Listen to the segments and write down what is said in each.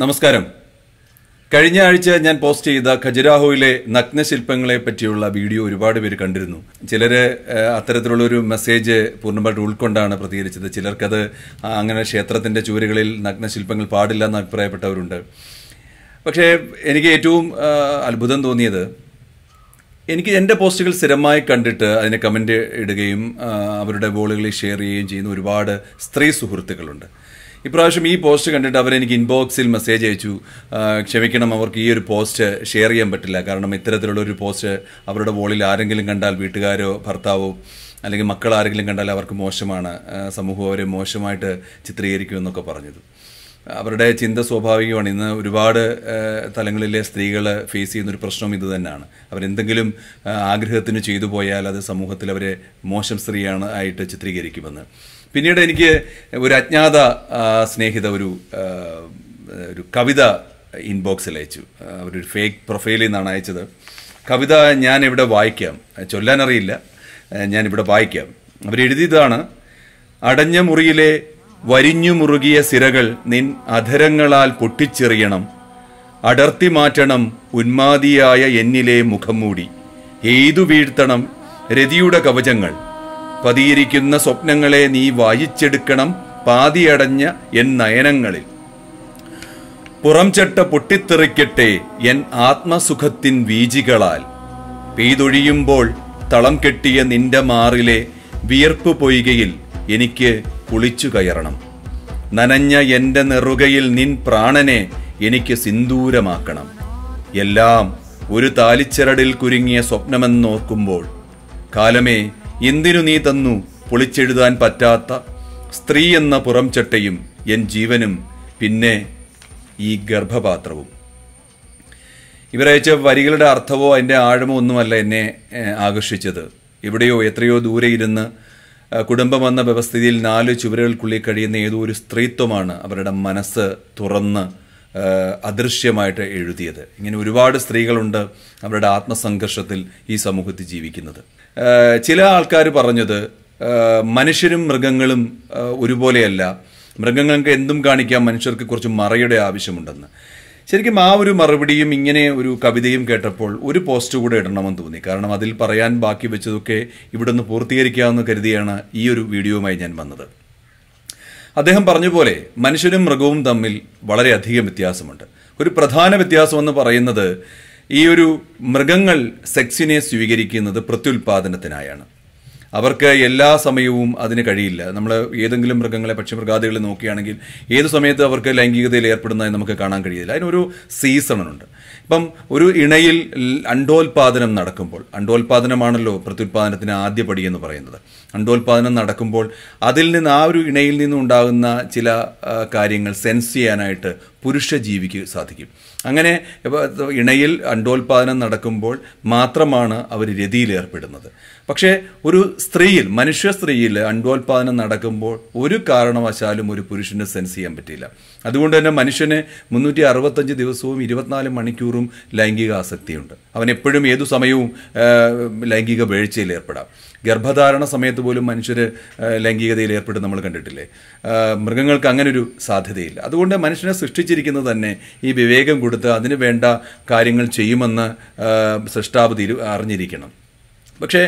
നമസ്കാരം കഴിഞ്ഞ ആഴ്ച ഞാൻ പോസ്റ്റ് ചെയ്ത ഖജുരാഹോയിലെ നഗ്നശില്പങ്ങളെ പറ്റിയുള്ള വീഡിയോ ഒരുപാട് പേര് കണ്ടിരുന്നു ചിലര് അത്തരത്തിലുള്ളൊരു ഒരു മെസ്സേജ് പൂർണ്ണമായിട്ട് ഉൾക്കൊണ്ടാണ് പ്രതികരിച്ചത് ചിലർക്കത് അങ്ങനെ ക്ഷേത്രത്തിന്റെ ചുവരുകളിൽ നഗ്നശില്പങ്ങൾ പാടില്ല എന്ന് അഭിപ്രായപ്പെട്ടവരുണ്ട് പക്ഷേ എനിക്ക് ഏറ്റവും അത്ഭുതം തോന്നിയത് എനിക്ക് എൻ്റെ പോസ്റ്റുകൾ സ്ഥിരമായി കണ്ടിട്ട് അതിനെ കമൻ്റ് ഇടുകയും അവരുടെ ബോളുകളിൽ ഷെയർ ചെയ്യുകയും ചെയ്യുന്ന ഒരുപാട് സ്ത്രീ സുഹൃത്തുക്കളുണ്ട് ഇപ്രാവശ്യം ഈ പോസ്റ്റ് കണ്ടിട്ട് അവരെനിക്ക് ഇൻബോക്സിൽ മെസ്സേജ് അയച്ചു ക്ഷമിക്കണം അവർക്ക് ഈ ഒരു പോസ്റ്റ് ഷെയർ ചെയ്യാൻ പറ്റില്ല കാരണം ഇത്തരത്തിലുള്ള ഒരു പോസ്റ്റ് അവരുടെ വോളിൽ ആരെങ്കിലും കണ്ടാൽ വീട്ടുകാരോ ഭർത്താവോ അല്ലെങ്കിൽ മക്കൾ ആരെങ്കിലും കണ്ടാൽ അവർക്ക് മോശമാണ് സമൂഹം അവരെ മോശമായിട്ട് ചിത്രീകരിക്കുമെന്നൊക്കെ പറഞ്ഞത് അവരുടെ ചിന്ത സ്വാഭാവികമാണ് ഇന്ന് ഒരുപാട് തലങ്ങളിലെ സ്ത്രീകൾ ഫേസ് ചെയ്യുന്ന ഒരു പ്രശ്നം ഇത് തന്നെയാണ് അവരെന്തെങ്കിലും ആഗ്രഹത്തിന് ചെയ്തു പോയാൽ അത് സമൂഹത്തിൽ അവരെ മോശം സ്ത്രീയാണ് ആയിട്ട് ചിത്രീകരിക്കുമെന്ന് പിന്നീട് എനിക്ക് ഒരു അജ്ഞാത സ്നേഹിത ഒരു ഒരു കവിത ഇൻബോക്സിൽ അയച്ചു അവരൊരു ഫേക്ക് പ്രൊഫൈലിൽ നിന്നാണ് അയച്ചത് കവിത ഞാൻ ഇവിടെ വായിക്കാം ചൊല്ലാനറിയില്ല ഞാനിവിടെ വായിക്കാം എഴുതിയതാണ് അടഞ്ഞ മുറിയിലെ വരിഞ്ഞു മുറുകിയ സിരകൾ നിൻ അധരങ്ങളാൽ പൊട്ടിച്ചെറിയണം അടർത്തി മാറ്റണം ഉന്മാതിയായ എന്നിലെ മുഖം മൂടി എയ്തു വീഴ്ത്തണം രതിയുടെ കവചങ്ങൾ പതിയിരിക്കുന്ന സ്വപ്നങ്ങളെ നീ വായിച്ചെടുക്കണം പാതിയടഞ്ഞ എൻ നയനങ്ങളിൽ പുറംചട്ട പൊട്ടിത്തെറിക്കട്ടെ എൻ ആത്മസുഖത്തിൻ വീജികളാൽ പെയ്തൊഴിയുമ്പോൾ തളം കെട്ടിയ നിന്റെ മാറിലെ വിയർപ്പ് പൊയ്കയിൽ എനിക്ക് കുളിച്ചു കയറണം നനഞ്ഞ എൻ്റെ നെറുകയിൽ നിൻ പ്രാണനെ എനിക്ക് സിന്ദൂരമാക്കണം എല്ലാം ഒരു താലിച്ചരടിൽ കുരുങ്ങിയ സ്വപ്നമെന്നോർക്കുമ്പോൾ കാലമേ എന്തിനു നീ തന്നു പൊളിച്ചെഴുതാൻ പറ്റാത്ത സ്ത്രീ എന്ന ചട്ടയും എൻ ജീവനും പിന്നെ ഈ ഗർഭപാത്രവും ഇവരയച്ച വരികളുടെ അർത്ഥമോ അതിൻ്റെ ആഴമോ ഒന്നുമല്ല എന്നെ ആകർഷിച്ചത് എവിടെയോ എത്രയോ ദൂരെ ഇരുന്ന് കുടുംബം എന്ന വ്യവസ്ഥിതിയിൽ നാല് ചുവരുകൾക്കുള്ളിൽ കഴിയുന്ന ഏതോ ഒരു സ്ത്രീത്വമാണ് അവരുടെ മനസ്സ് തുറന്ന് അദൃശ്യമായിട്ട് എഴുതിയത് ഇങ്ങനെ ഒരുപാട് സ്ത്രീകളുണ്ട് അവരുടെ ആത്മസംഘർഷത്തിൽ ഈ സമൂഹത്തിൽ ജീവിക്കുന്നത് ചില ആൾക്കാർ പറഞ്ഞത് മനുഷ്യരും മൃഗങ്ങളും ഒരുപോലെയല്ല മൃഗങ്ങൾക്ക് എന്തും കാണിക്കാം മനുഷ്യർക്ക് കുറച്ച് മറയുടെ ആവശ്യമുണ്ടെന്ന് ശരിക്കും ആ ഒരു മറുപടിയും ഇങ്ങനെ ഒരു കവിതയും കേട്ടപ്പോൾ ഒരു പോസ്റ്റ് കൂടെ ഇടണമെന്ന് തോന്നി കാരണം അതിൽ പറയാൻ ബാക്കി വെച്ചതൊക്കെ ഇവിടെ നിന്ന് പൂർത്തീകരിക്കാമെന്ന് കരുതിയാണ് ഈ ഒരു വീഡിയോയുമായി ഞാൻ വന്നത് അദ്ദേഹം പറഞ്ഞ പോലെ മനുഷ്യനും മൃഗവും തമ്മിൽ വളരെയധികം വ്യത്യാസമുണ്ട് ഒരു പ്രധാന വ്യത്യാസം എന്ന് പറയുന്നത് ഈ ഒരു മൃഗങ്ങൾ സെക്സിനെ സ്വീകരിക്കുന്നത് പ്രത്യുൽപാദനത്തിനായാണ് അവർക്ക് എല്ലാ സമയവും അതിന് കഴിയില്ല നമ്മൾ ഏതെങ്കിലും മൃഗങ്ങളെ പക്ഷിമൃഗാദികളെ നോക്കുകയാണെങ്കിൽ ഏത് സമയത്ത് അവർക്ക് ലൈംഗികതയിൽ ഏർപ്പെടുന്നതായി നമുക്ക് കാണാൻ കഴിയില്ല അതിനൊരു സീസണുണ്ട് ഇപ്പം ഒരു ഇണയിൽ അണ്ടോൽപാദനം നടക്കുമ്പോൾ അണ്ടോൽപാദനമാണല്ലോ പ്രത്യുൽപാദനത്തിന് ആദ്യപടി എന്ന് പറയുന്നത് അണ്ടോൽപാദനം നടക്കുമ്പോൾ അതിൽ നിന്ന് ആ ഒരു ഇണയിൽ നിന്നുണ്ടാകുന്ന ചില കാര്യങ്ങൾ സെൻസ് ചെയ്യാനായിട്ട് പുരുഷ ജീവിക്ക് സാധിക്കും അങ്ങനെ ഇണയിൽ അണ്ടോൽപാദനം നടക്കുമ്പോൾ മാത്രമാണ് അവർ രതിയിലേർപ്പെടുന്നത് പക്ഷേ ഒരു സ്ത്രീയിൽ മനുഷ്യ സ്ത്രീയിൽ അണ്ടോൽപാദനം നടക്കുമ്പോൾ ഒരു കാരണവശാലും ഒരു പുരുഷന് സെൻസ് ചെയ്യാൻ പറ്റില്ല അതുകൊണ്ട് തന്നെ മനുഷ്യന് മുന്നൂറ്റി അറുപത്തഞ്ച് ദിവസവും ഇരുപത്തിനാല് മണിക്കൂറും ലൈംഗിക ആസക്തിയുണ്ട് അവൻ എപ്പോഴും ഏതു സമയവും ലൈംഗിക വീഴ്ചയിൽ ഏർപ്പെടാം ഗർഭധാരണ സമയത്ത് പോലും മനുഷ്യർ ലൈംഗികതയിൽ ഏർപ്പെട്ട് നമ്മൾ കണ്ടിട്ടില്ലേ മൃഗങ്ങൾക്ക് അങ്ങനെ ഒരു സാധ്യതയില്ല അതുകൊണ്ട് മനുഷ്യനെ സൃഷ്ടിച്ചിരിക്കുന്നത് തന്നെ ഈ വിവേകം കൊടുത്ത് അതിന് വേണ്ട കാര്യങ്ങൾ ചെയ്യുമെന്ന് സൃഷ്ടാവ് അറിഞ്ഞിരിക്കണം പക്ഷേ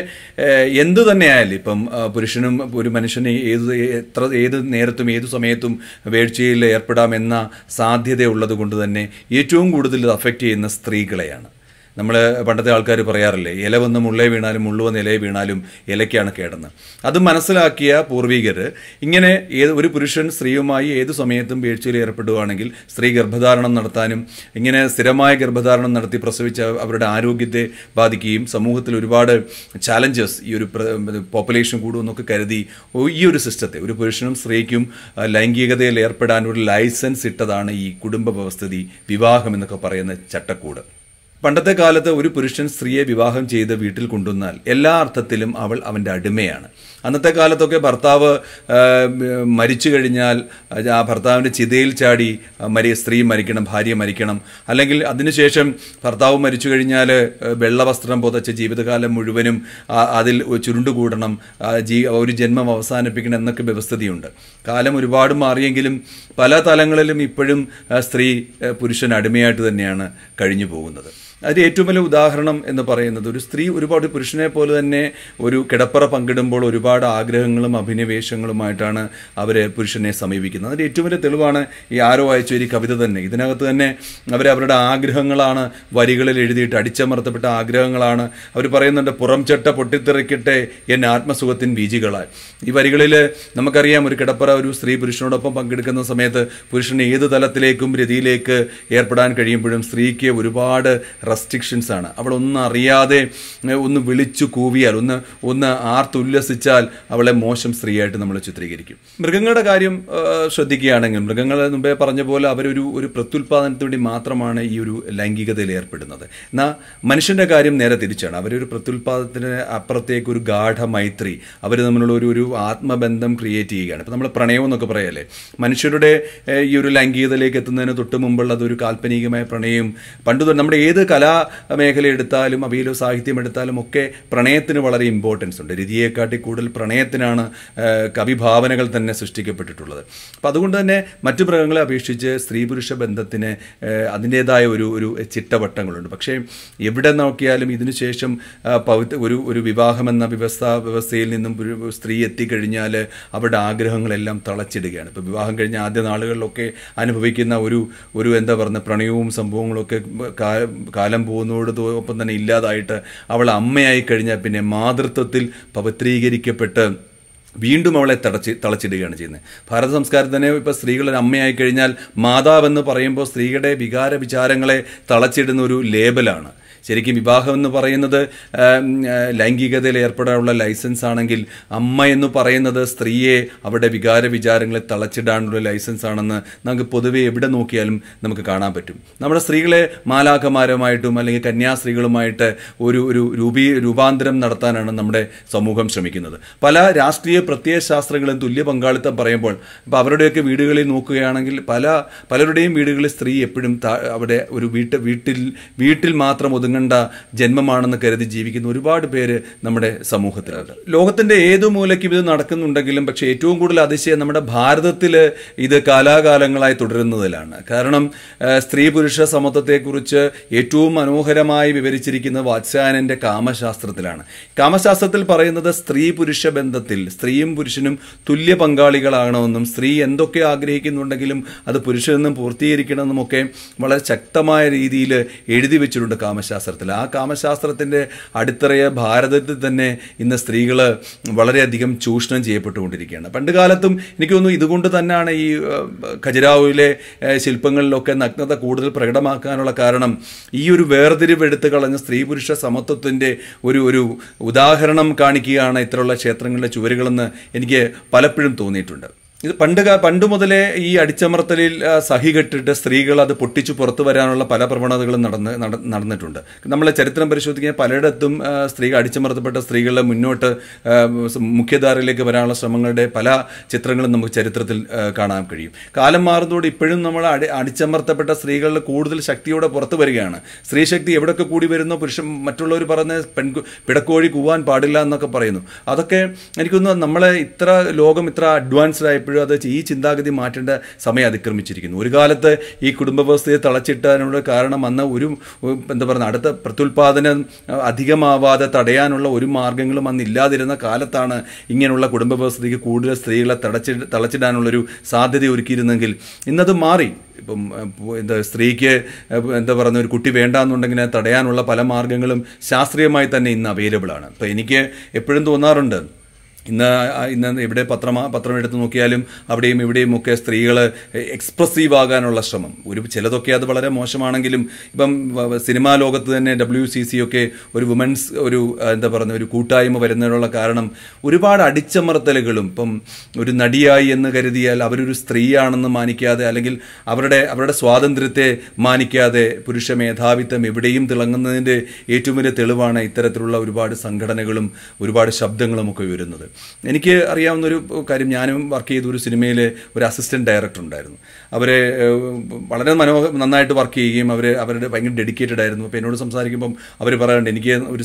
എന്തു തന്നെയായാലും ഇപ്പം പുരുഷനും ഒരു മനുഷ്യന് ഏത് എത്ര ഏത് നേരത്തും ഏത് സമയത്തും വേഴ്ചയിൽ ഏർപ്പെടാമെന്ന സാധ്യത ഉള്ളത് കൊണ്ട് തന്നെ ഏറ്റവും കൂടുതൽ അഫക്റ്റ് ചെയ്യുന്ന സ്ത്രീകളെയാണ് നമ്മൾ പണ്ടത്തെ ആൾക്കാർ പറയാറില്ലേ ഇല വന്ന് മുള്ളേ വീണാലും മുള്ളു വന്ന് ഇലയെ വീണാലും ഇലയ്ക്കാണ് കേടെന്ന് അത് മനസ്സിലാക്കിയ പൂർവികർ ഇങ്ങനെ ഏത് ഒരു പുരുഷൻ സ്ത്രീയുമായി ഏത് സമയത്തും വീഴ്ചയിൽ ഏർപ്പെടുകയാണെങ്കിൽ സ്ത്രീ ഗർഭധാരണം നടത്താനും ഇങ്ങനെ സ്ഥിരമായ ഗർഭധാരണം നടത്തി പ്രസവിച്ച അവരുടെ ആരോഗ്യത്തെ ബാധിക്കുകയും സമൂഹത്തിൽ ഒരുപാട് ചാലഞ്ചസ് ഈ ഒരു പോപ്പുലേഷൻ കൂടുമെന്നൊക്കെ കരുതി ഈ ഒരു സിസ്റ്റത്തെ ഒരു പുരുഷനും സ്ത്രീക്കും ലൈംഗികതയിൽ ഏർപ്പെടാൻ ഒരു ലൈസൻസ് ഇട്ടതാണ് ഈ കുടുംബ വ്യവസ്ഥിതി വിവാഹം എന്നൊക്കെ പറയുന്ന ചട്ടക്കൂട് പണ്ടത്തെ കാലത്ത് ഒരു പുരുഷൻ സ്ത്രീയെ വിവാഹം ചെയ്ത് വീട്ടിൽ കൊണ്ടുവന്നാൽ എല്ലാ അർത്ഥത്തിലും അവൾ അവൻ്റെ അടിമയാണ് അന്നത്തെ കാലത്തൊക്കെ ഭർത്താവ് മരിച്ചു കഴിഞ്ഞാൽ ആ ഭർത്താവിൻ്റെ ചിതയിൽ ചാടി മരി സ്ത്രീ മരിക്കണം ഭാര്യ മരിക്കണം അല്ലെങ്കിൽ അതിനുശേഷം ഭർത്താവ് മരിച്ചു കഴിഞ്ഞാൽ വെള്ളവസ്ത്രം പുതച്ച് ജീവിതകാലം മുഴുവനും അതിൽ ചുരുണ്ടുകൂടണം ജീ ഒരു ജന്മം അവസാനിപ്പിക്കണം എന്നൊക്കെ വ്യവസ്ഥതയുണ്ട് കാലം ഒരുപാട് മാറിയെങ്കിലും പല തലങ്ങളിലും ഇപ്പോഴും സ്ത്രീ പുരുഷൻ അടിമയായിട്ട് തന്നെയാണ് കഴിഞ്ഞു പോകുന്നത് അതിൽ ഏറ്റവും വലിയ ഉദാഹരണം എന്ന് പറയുന്നത് ഒരു സ്ത്രീ ഒരുപാട് പുരുഷനെ പോലെ തന്നെ ഒരു കിടപ്പറ പങ്കിടുമ്പോൾ ഒരുപാട് ആഗ്രഹങ്ങളും അഭിനിവേശങ്ങളുമായിട്ടാണ് അവർ പുരുഷനെ സമീപിക്കുന്നത് അതിൽ ഏറ്റവും വലിയ തെളിവാണ് ഈ ആരോ വായിച്ച ഒരു കവിത തന്നെ ഇതിനകത്ത് തന്നെ അവർ അവരുടെ ആഗ്രഹങ്ങളാണ് വരികളിൽ എഴുതിയിട്ട് അടിച്ചമർത്തപ്പെട്ട ആഗ്രഹങ്ങളാണ് അവർ പറയുന്നുണ്ട് പുറം ചട്ട പൊട്ടിത്തെറിക്കട്ടെ എന്നെ ആത്മസുഖത്തിൻ ബീജികളായി ഈ വരികളിൽ നമുക്കറിയാം ഒരു കിടപ്പറ ഒരു സ്ത്രീ പുരുഷനോടൊപ്പം പങ്കെടുക്കുന്ന സമയത്ത് പുരുഷന് ഏത് തലത്തിലേക്കും രതിയിലേക്ക് ഏർപ്പെടാൻ കഴിയുമ്പോഴും സ്ത്രീക്ക് ഒരുപാട് റെസ്ട്രിക്ഷൻസ് ആണ് അവളെ ഒന്നും അറിയാതെ ഒന്ന് വിളിച്ചു കൂവിയാൽ ഒന്ന് ഒന്ന് ആർത്തുല്ലസിച്ചാൽ അവളെ മോശം സ്ത്രീയായിട്ട് നമ്മൾ ചിത്രീകരിക്കും മൃഗങ്ങളുടെ കാര്യം ശ്രദ്ധിക്കുകയാണെങ്കിൽ മൃഗങ്ങളെ മുമ്പേ പറഞ്ഞ പോലെ അവരൊരു ഒരു പ്രത്യുൽപാദനത്തിന് വേണ്ടി മാത്രമാണ് ഈ ഒരു ലൈംഗികതയിൽ ഏർപ്പെടുന്നത് എന്നാൽ മനുഷ്യൻ്റെ കാര്യം നേരെ തിരിച്ചാണ് അവരൊരു പ്രത്യുൽപാദനത്തിന് അപ്പുറത്തേക്ക് ഒരു ഗാഠ മൈത്രി അവർ തമ്മിലുള്ള ഒരു ഒരു ആത്മബന്ധം ക്രിയേറ്റ് ചെയ്യുകയാണ് ഇപ്പം നമ്മൾ പ്രണയം എന്നൊക്കെ പറയല്ലേ മനുഷ്യരുടെ ഈ ഒരു ലൈംഗികതയിലേക്ക് എത്തുന്നതിന് തൊട്ട് മുമ്പുള്ള ഒരു കാൽപ്പനികമായ പ്രണയം പണ്ട് നമ്മുടെ ഏത് കലാ മേഖല എടുത്താലും അവയിലോ സാഹിത്യം എടുത്താലും ഒക്കെ പ്രണയത്തിന് വളരെ ഇമ്പോർട്ടൻസ് ഉണ്ട് രതിയെക്കാട്ടി കൂടുതൽ പ്രണയത്തിനാണ് കവിഭാവനകൾ തന്നെ സൃഷ്ടിക്കപ്പെട്ടിട്ടുള്ളത് അപ്പോൾ അതുകൊണ്ട് തന്നെ മറ്റു മൃഗങ്ങളെ അപേക്ഷിച്ച് സ്ത്രീ പുരുഷ ബന്ധത്തിന് അതിൻ്റേതായ ഒരു ഒരു ചിട്ടവട്ടങ്ങളുണ്ട് പക്ഷേ എവിടെ നോക്കിയാലും ഇതിനുശേഷം പൗത്യ ഒരു ഒരു വിവാഹമെന്ന വ്യവസ്ഥ വ്യവസ്ഥയിൽ നിന്നും സ്ത്രീ എത്തിക്കഴിഞ്ഞാൽ അവരുടെ ആഗ്രഹങ്ങളെല്ലാം തളച്ചിടുകയാണ് ഇപ്പോൾ വിവാഹം കഴിഞ്ഞ ആദ്യ നാളുകളിലൊക്കെ അനുഭവിക്കുന്ന ഒരു ഒരു എന്താ പറയുന്ന പ്രണയവും സംഭവങ്ങളൊക്കെ കാലം പോകുന്നതോട് ഒപ്പം തന്നെ ഇല്ലാതായിട്ട് അവൾ അമ്മയായി കഴിഞ്ഞാൽ പിന്നെ മാതൃത്വത്തിൽ പവിത്രീകരിക്കപ്പെട്ട് വീണ്ടും അവളെ തടച്ച് തളച്ചിടുകയാണ് ചെയ്യുന്നത് ഭാരത സംസ്കാരത്തിൽ തന്നെ ഇപ്പോൾ സ്ത്രീകളൊരു അമ്മയായി കഴിഞ്ഞാൽ മാതാവെന്ന് പറയുമ്പോൾ സ്ത്രീയുടെ വികാര വിചാരങ്ങളെ തളച്ചിടുന്ന ഒരു ലേബലാണ് ശരിക്കും വിവാഹം എന്ന് പറയുന്നത് ലൈംഗികതയിൽ ഏർപ്പെടാനുള്ള ലൈസൻസ് ആണെങ്കിൽ അമ്മ എന്ന് പറയുന്നത് സ്ത്രീയെ അവരുടെ വികാര വിചാരങ്ങളെ തളച്ചിടാനുള്ള ലൈസൻസ് ആണെന്ന് നമുക്ക് പൊതുവെ എവിടെ നോക്കിയാലും നമുക്ക് കാണാൻ പറ്റും നമ്മുടെ സ്ത്രീകളെ മാലാഖമാരുമായിട്ടും അല്ലെങ്കിൽ കന്യാസ്ത്രീകളുമായിട്ട് ഒരു ഒരു രൂപീ രൂപാന്തരം നടത്താനാണ് നമ്മുടെ സമൂഹം ശ്രമിക്കുന്നത് പല രാഷ്ട്രീയ പ്രത്യയശാസ്ത്രങ്ങളും തുല്യ പങ്കാളിത്തം പറയുമ്പോൾ ഇപ്പോൾ അവരുടെയൊക്കെ വീടുകളിൽ നോക്കുകയാണെങ്കിൽ പല പലരുടെയും വീടുകളിൽ സ്ത്രീ എപ്പോഴും അവിടെ ഒരു വീട്ട് വീട്ടിൽ വീട്ടിൽ മാത്രം ഒതുങ്ങുന്ന വാങ്ങണ്ട ജന്മമാണെന്ന് കരുതി ജീവിക്കുന്ന ഒരുപാട് പേര് നമ്മുടെ സമൂഹത്തിലുണ്ട് ലോകത്തിൻ്റെ ഏതു മൂലയ്ക്കും ഇത് നടക്കുന്നുണ്ടെങ്കിലും പക്ഷേ ഏറ്റവും കൂടുതൽ അതിശയം നമ്മുടെ ഭാരതത്തിൽ ഇത് കാലാകാലങ്ങളായി തുടരുന്നതിലാണ് കാരണം സ്ത്രീ പുരുഷ സമത്വത്തെക്കുറിച്ച് ഏറ്റവും മനോഹരമായി വിവരിച്ചിരിക്കുന്ന വാത്സ്യായനൻ്റെ കാമശാസ്ത്രത്തിലാണ് കാമശാസ്ത്രത്തിൽ പറയുന്നത് സ്ത്രീ പുരുഷ ബന്ധത്തിൽ സ്ത്രീയും പുരുഷനും തുല്യ പങ്കാളികളാകണമെന്നും സ്ത്രീ എന്തൊക്കെ ആഗ്രഹിക്കുന്നുണ്ടെങ്കിലും അത് പുരുഷനെന്നും പൂർത്തീകരിക്കണമെന്നും ഒക്കെ വളരെ ശക്തമായ രീതിയിൽ എഴുതി വെച്ചിട്ടുണ്ട് കാമശാസ്ത്രം കാമശാസ്ത്രത്തിൽ ആ കാമശാസ്ത്രത്തിൻ്റെ അടിത്തറയെ ഭാരതത്തിൽ തന്നെ ഇന്ന് സ്ത്രീകൾ വളരെയധികം ചൂഷണം ചെയ്യപ്പെട്ടുകൊണ്ടിരിക്കുകയാണ് പണ്ട് കാലത്തും എനിക്ക് തോന്നുന്നു ഇതുകൊണ്ട് തന്നെയാണ് ഈ ഖജരാവുവിലെ ശില്പങ്ങളിലൊക്കെ നഗ്നത കൂടുതൽ പ്രകടമാക്കാനുള്ള കാരണം ഈ ഒരു വേർതിരിവ് എടുത്ത് കളഞ്ഞ സ്ത്രീ പുരുഷ സമത്വത്തിൻ്റെ ഒരു ഒരു ഉദാഹരണം കാണിക്കുകയാണ് ഇത്തരമുള്ള ക്ഷേത്രങ്ങളിലെ ചുവരുകളെന്ന് എനിക്ക് പലപ്പോഴും തോന്നിയിട്ടുണ്ട് ഇത് പണ്ട് പണ്ട് മുതലേ ഈ അടിച്ചമർത്തലിൽ സഹികെട്ടിട്ട് സ്ത്രീകൾ അത് പൊട്ടിച്ചു പുറത്തു വരാനുള്ള പല പ്രവണതകളും നടന്ന് നടന്നിട്ടുണ്ട് നമ്മളെ ചരിത്രം പരിശോധിക്കാൻ പലയിടത്തും സ്ത്രീകൾ അടിച്ചമർത്തപ്പെട്ട സ്ത്രീകളെ മുന്നോട്ട് മുഖ്യധാരയിലേക്ക് വരാനുള്ള ശ്രമങ്ങളുടെ പല ചിത്രങ്ങളും നമുക്ക് ചരിത്രത്തിൽ കാണാൻ കഴിയും കാലം മാറുന്നതോടെ ഇപ്പോഴും നമ്മൾ അടി അടിച്ചമർത്തപ്പെട്ട സ്ത്രീകളിൽ കൂടുതൽ ശക്തിയോടെ പുറത്തു വരികയാണ് സ്ത്രീശക്തി എവിടെയൊക്കെ കൂടി വരുന്നു പുരുഷൻ മറ്റുള്ളവർ പറഞ്ഞ പെൺ പിടക്കോഴി കൂവാൻ പാടില്ല എന്നൊക്കെ പറയുന്നു അതൊക്കെ എനിക്കൊന്നും നമ്മളെ ഇത്ര ലോകം ഇത്ര അഡ്വാൻസ്ഡായി എപ്പോഴും അത് ഈ ചിന്താഗതി മാറ്റേണ്ട സമയം അതിക്രമിച്ചിരിക്കുന്നു ഒരു കാലത്ത് ഈ കുടുംബ വ്യവസ്ഥയെ തളച്ചിട്ടാനുള്ള കാരണം അന്ന് ഒരു എന്താ പറയുക അടുത്ത പ്രത്യുൽപാദനം അധികമാവാതെ തടയാനുള്ള ഒരു മാർഗ്ഗങ്ങളും അന്ന് ഇല്ലാതിരുന്ന കാലത്താണ് ഇങ്ങനെയുള്ള കുടുംബ വ്യവസ്ഥയ്ക്ക് കൂടുതൽ സ്ത്രീകളെ തടച്ചി തളച്ചിടാനുള്ളൊരു സാധ്യത ഒരുക്കിയിരുന്നെങ്കിൽ ഇന്നത് മാറി ഇപ്പം എന്താ സ്ത്രീക്ക് എന്താ പറയുന്ന ഒരു കുട്ടി വേണ്ടാന്നുണ്ടെങ്കിൽ തടയാനുള്ള പല മാർഗ്ഗങ്ങളും ശാസ്ത്രീയമായി തന്നെ ഇന്ന് അവൈലബിൾ ആണ് അപ്പോൾ എനിക്ക് എപ്പോഴും തോന്നാറുണ്ട് ഇന്ന് ഇന്ന് ഇവിടെ പത്രം പത്രം എടുത്ത് നോക്കിയാലും അവിടെയും ഇവിടെയും ഒക്കെ സ്ത്രീകൾ എക്സ്പ്രസീവ് ആകാനുള്ള ശ്രമം ഒരു ചിലതൊക്കെ അത് വളരെ മോശമാണെങ്കിലും ഇപ്പം സിനിമാ ലോകത്ത് തന്നെ ഡബ്ല്യു സി സി ഒക്കെ ഒരു വുമൻസ് ഒരു എന്താ പറയുന്ന ഒരു കൂട്ടായ്മ വരുന്നതിനുള്ള കാരണം ഒരുപാട് അടിച്ചമർത്തലുകളും ഇപ്പം ഒരു നടിയായി എന്ന് കരുതിയാൽ അവരൊരു സ്ത്രീയാണെന്ന് മാനിക്കാതെ അല്ലെങ്കിൽ അവരുടെ അവരുടെ സ്വാതന്ത്ര്യത്തെ മാനിക്കാതെ പുരുഷ മേധാവിത്വം എവിടെയും തിളങ്ങുന്നതിൻ്റെ ഏറ്റവും വലിയ തെളിവാണ് ഇത്തരത്തിലുള്ള ഒരുപാട് സംഘടനകളും ഒരുപാട് ശബ്ദങ്ങളും ഒക്കെ ഉയരുന്നത് എനിക്ക് അറിയാവുന്നൊരു കാര്യം ഞാനും വർക്ക് ചെയ്ത ഒരു സിനിമയിൽ ഒരു അസിസ്റ്റൻറ്റ് ഡയറക്ടർ ഉണ്ടായിരുന്നു അവരെ വളരെ മനോഹ നന്നായിട്ട് വർക്ക് ചെയ്യുകയും അവർ അവരുടെ ഭയങ്കര ഡെഡിക്കേറ്റഡ് ആയിരുന്നു അപ്പോൾ എന്നോട് സംസാരിക്കുമ്പം അവർ പറയാറുണ്ട് എനിക്ക് ഒരു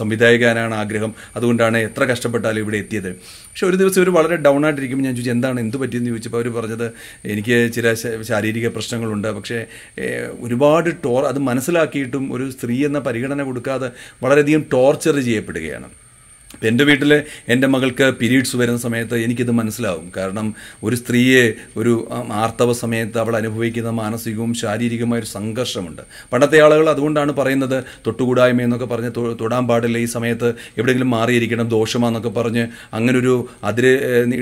സംവിധായകനാണ് ആഗ്രഹം അതുകൊണ്ടാണ് എത്ര കഷ്ടപ്പെട്ടാലും ഇവിടെ എത്തിയത് പക്ഷെ ഒരു ദിവസം ഇവർ വളരെ ഡൗൺ ആയിട്ടിരിക്കുമ്പോൾ ഞാൻ ചോദിച്ചു എന്താണ് എന്ത് പറ്റിയെന്ന് ചോദിച്ചപ്പോൾ അവർ പറഞ്ഞത് എനിക്ക് ചില ശാരീരിക പ്രശ്നങ്ങളുണ്ട് പക്ഷേ ഒരുപാട് ടോർ അത് മനസ്സിലാക്കിയിട്ടും ഒരു സ്ത്രീ എന്ന പരിഗണന കൊടുക്കാതെ വളരെയധികം ടോർച്ചർ ചെയ്യപ്പെടുകയാണ് എൻ്റെ വീട്ടിൽ എൻ്റെ മകൾക്ക് പീരീഡ്സ് വരുന്ന സമയത്ത് എനിക്കിത് മനസ്സിലാവും കാരണം ഒരു സ്ത്രീയെ ഒരു ആർത്തവ സമയത്ത് അവൾ അനുഭവിക്കുന്ന മാനസികവും ശാരീരികവുമായ ഒരു സംഘർഷമുണ്ട് പണ്ടത്തെ ആളുകൾ അതുകൊണ്ടാണ് പറയുന്നത് തൊട്ടുകൂടായ്മ എന്നൊക്കെ പറഞ്ഞ് തൊടാൻ പാടില്ല ഈ സമയത്ത് എവിടെയെങ്കിലും മാറിയിരിക്കണം ദോഷമാണെന്നൊക്കെ പറഞ്ഞ് അങ്ങനൊരു അതിര്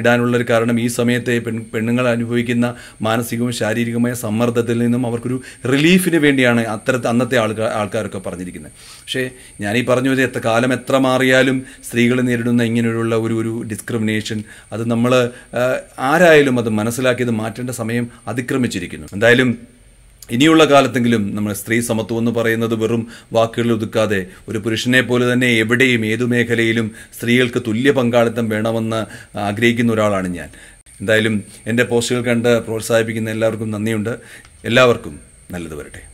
ഇടാനുള്ളൊരു കാരണം ഈ സമയത്തെ പെൺ പെണ്ണുങ്ങൾ അനുഭവിക്കുന്ന മാനസികവും ശാരീരികവുമായ സമ്മർദ്ദത്തിൽ നിന്നും അവർക്കൊരു റിലീഫിന് വേണ്ടിയാണ് അത്തരത്തെ അന്നത്തെ ആൾക്കാർ ആൾക്കാരൊക്കെ പറഞ്ഞിരിക്കുന്നത് പക്ഷേ ഞാനീ പറഞ്ഞു കാലം എത്ര മാറിയാലും സ്ത്രീ സ്ത്രീകൾ നേരിടുന്ന ഇങ്ങനെയുള്ള ഒരു ഒരു ഡിസ്ക്രിമിനേഷൻ അത് നമ്മൾ ആരായാലും അത് മനസ്സിലാക്കിയത് മാറ്റേണ്ട സമയം അതിക്രമിച്ചിരിക്കുന്നു എന്തായാലും ഇനിയുള്ള കാലത്തെങ്കിലും നമ്മൾ സ്ത്രീ സമത്വം എന്ന് പറയുന്നത് വെറും വാക്കുകളിൽ ഒതുക്കാതെ ഒരു പുരുഷനെ പോലെ തന്നെ എവിടെയും ഏതു മേഖലയിലും സ്ത്രീകൾക്ക് തുല്യ പങ്കാളിത്തം വേണമെന്ന് ആഗ്രഹിക്കുന്ന ഒരാളാണ് ഞാൻ എന്തായാലും എൻ്റെ പോസ്റ്റുകൾ കണ്ട് പ്രോത്സാഹിപ്പിക്കുന്ന എല്ലാവർക്കും നന്ദിയുണ്ട് എല്ലാവർക്കും നല്ലത് വരട്ടെ